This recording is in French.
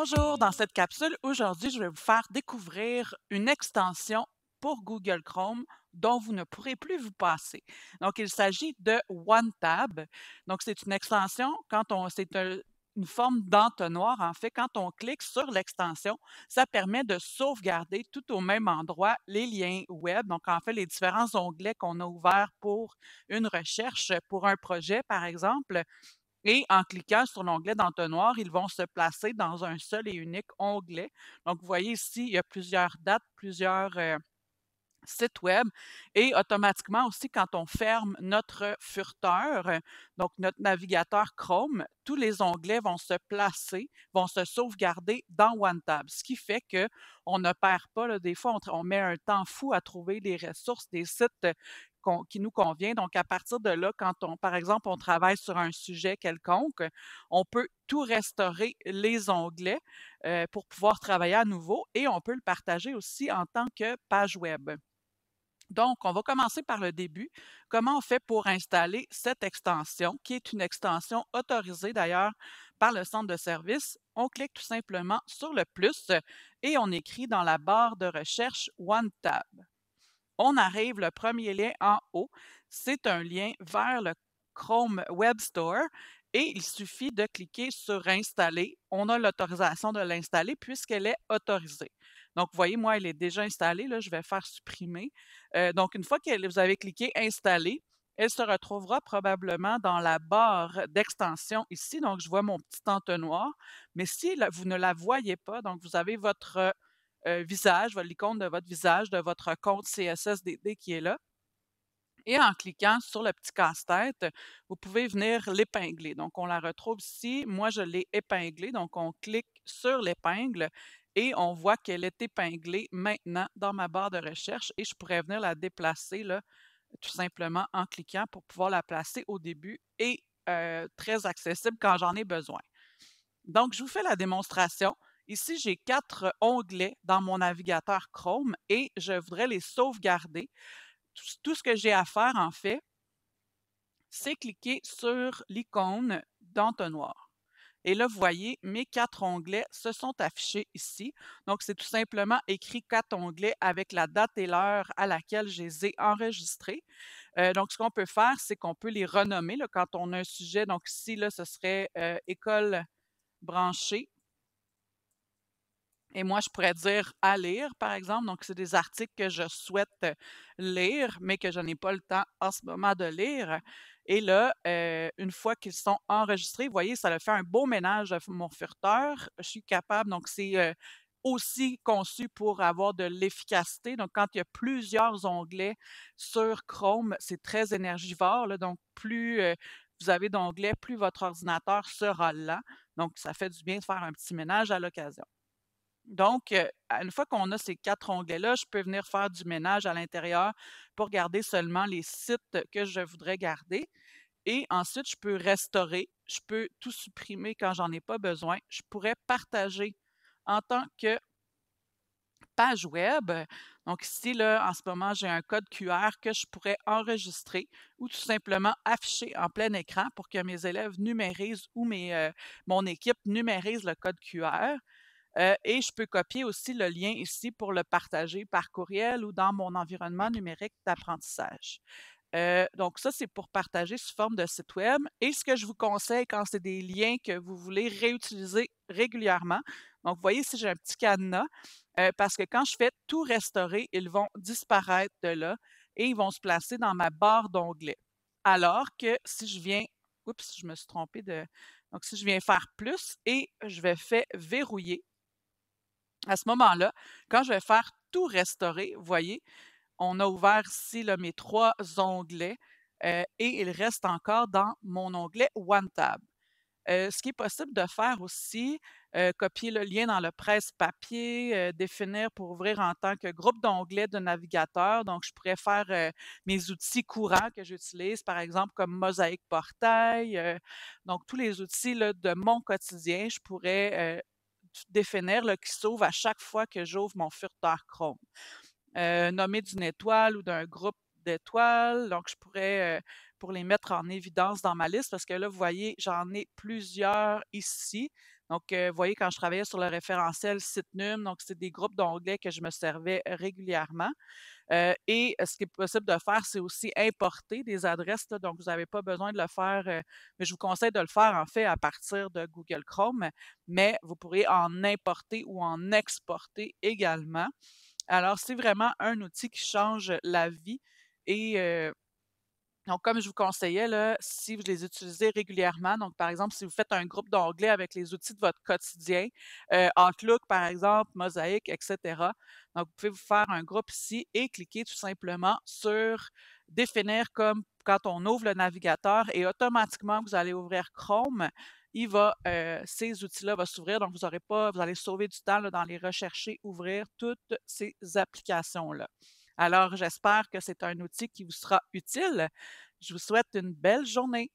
Bonjour, dans cette capsule, aujourd'hui, je vais vous faire découvrir une extension pour Google Chrome dont vous ne pourrez plus vous passer. Donc, il s'agit de OneTab. Donc, c'est une extension, quand on, c'est une forme d'entonnoir. En fait, quand on clique sur l'extension, ça permet de sauvegarder tout au même endroit les liens web. Donc, en fait, les différents onglets qu'on a ouverts pour une recherche, pour un projet, par exemple, et en cliquant sur l'onglet d'entonnoir, ils vont se placer dans un seul et unique onglet. Donc, vous voyez ici, il y a plusieurs dates, plusieurs euh, sites web. Et automatiquement aussi, quand on ferme notre furteur, euh, donc notre navigateur Chrome, tous les onglets vont se placer, vont se sauvegarder dans OneTab, ce qui fait qu'on ne perd pas. des fois, on, met un temps fou à trouver des ressources des sites qui nous convient. Donc, à partir de là, quand on, par exemple, on travaille sur un sujet quelconque, on peut tout restaurer les onglets euh, pour pouvoir travailler à nouveau et on peut le partager aussi en tant que page web. Donc, on va commencer par le début. Comment on fait pour installer cette extension, qui est une extension autorisée d'ailleurs par le centre de service? On clique tout simplement sur le plus et on écrit dans la barre de recherche OneTab on arrive, le premier lien en haut, c'est un lien vers le Chrome Web Store et il suffit de cliquer sur Installer. On a l'autorisation de l'installer puisqu'elle est autorisée. Donc, vous voyez, moi, elle est déjà installée. Là, je vais faire supprimer. Euh, donc, une fois que vous avez cliqué Installer, elle se retrouvera probablement dans la barre d'extension ici. Donc, je vois mon petit entonnoir. Mais si vous ne la voyez pas, donc vous avez votre euh, visage, l'icône de votre visage, de votre compte CSSDD qui est là. Et en cliquant sur le petit casse-tête, vous pouvez venir l'épingler. Donc, on la retrouve ici. Moi, je l'ai épinglée. Donc, on clique sur l'épingle et on voit qu'elle est épinglée maintenant dans ma barre de recherche et je pourrais venir la déplacer là, tout simplement en cliquant pour pouvoir la placer au début et euh, très accessible quand j'en ai besoin. Donc, je vous fais la démonstration. Ici, j'ai quatre onglets dans mon navigateur Chrome et je voudrais les sauvegarder. Tout, ce que j'ai à faire, en fait, c'est cliquer sur l'icône d'entonnoir. Et là, vous voyez, mes quatre onglets se sont affichés ici. Donc, c'est tout simplement écrit quatre onglets avec la date et l'heure à laquelle je les ai enregistrés. Euh, donc, ce qu'on peut faire, c'est qu'on peut les renommer là, quand on a un sujet. Donc, ici, là, ce serait euh, école branchée et moi, je pourrais dire à lire, par exemple. Donc, c'est des articles que je souhaite lire, mais que je n'ai pas le temps en ce moment de lire. Et là, une fois qu'ils sont enregistrés, vous voyez, ça le fait un beau ménage à mon furteur. Je suis capable, donc c'est aussi conçu pour avoir de l'efficacité. Donc, quand il y a plusieurs onglets sur Chrome, c'est très énergivore. donc, plus vous avez d'onglets, plus votre ordinateur sera lent. Donc, ça fait du bien de faire un petit ménage à l'occasion. Donc, une fois qu'on a ces quatre onglets-là, je peux venir faire du ménage à l'intérieur pour garder seulement les sites que je voudrais garder. Et ensuite, je peux restaurer, je peux tout supprimer quand j'en ai pas besoin. Je pourrais partager en tant que page web. Donc ici, là, en ce moment, j'ai un code QR que je pourrais enregistrer ou tout simplement afficher en plein écran pour que mes élèves numérisent ou mon équipe numérise le code QR. Euh, et je peux copier aussi le lien ici pour le partager par courriel ou dans mon environnement numérique d'apprentissage. Euh, donc, ça, c'est pour partager sous forme de site web. Et ce que je vous conseille quand c'est des liens que vous voulez réutiliser régulièrement, donc, vous voyez, ici, j'ai un petit cadenas, euh, parce que quand je fais tout restaurer, ils vont disparaître de là et ils vont se placer dans ma barre d'onglet. Alors que si je viens, oups, je me suis trompée de. Donc, si je viens faire plus et je vais faire verrouiller, à ce moment-là, quand je vais faire tout restaurer, vous voyez, on a ouvert ici mes trois onglets euh, et il reste encore dans mon onglet OneTab. Euh, ce qui est possible de faire aussi, euh, copier le lien dans le presse-papier, définir pour ouvrir en tant que groupe d'onglets de navigateur. Donc, je pourrais faire mes outils courants que j'utilise, par exemple comme mosaïque Portail. donc, tous les outils de mon quotidien, je pourrais des le qui s'ouvrent à chaque fois que j'ouvre mon furteur Chrome. Euh, nommé d'une étoile ou d'un groupe d'étoiles. Donc, je pourrais, euh, pour les mettre en évidence dans ma liste, parce que là, vous voyez, j'en ai plusieurs ici. Donc, euh, vous voyez, quand je travaillais sur le référentiel SiteNum, donc c'est des groupes d'onglets que je me servais régulièrement. Euh, et euh, ce qui est possible de faire, c'est aussi importer des adresses. donc, vous n'avez pas besoin de le faire, mais je vous conseille de le faire en fait à partir de Google Chrome, mais vous pourrez en importer ou en exporter également. Alors, c'est vraiment un outil qui change la vie et euh, donc, comme je vous conseillais, si vous les utilisez régulièrement, donc par exemple, si vous faites un groupe d'onglets avec les outils de votre quotidien, euh, Outlook, par exemple, Mosaïque, etc. vous pouvez vous faire un groupe ici et cliquer tout simplement sur définir comme quand on ouvre le navigateur et automatiquement, vous allez ouvrir Chrome euh, ces outils-là vont s'ouvrir. Donc, vous aurez pas, vous allez sauver du temps dans les rechercher, ouvrir toutes ces applications-là. Alors, j'espère que c'est un outil qui vous sera utile. Je vous souhaite une belle journée.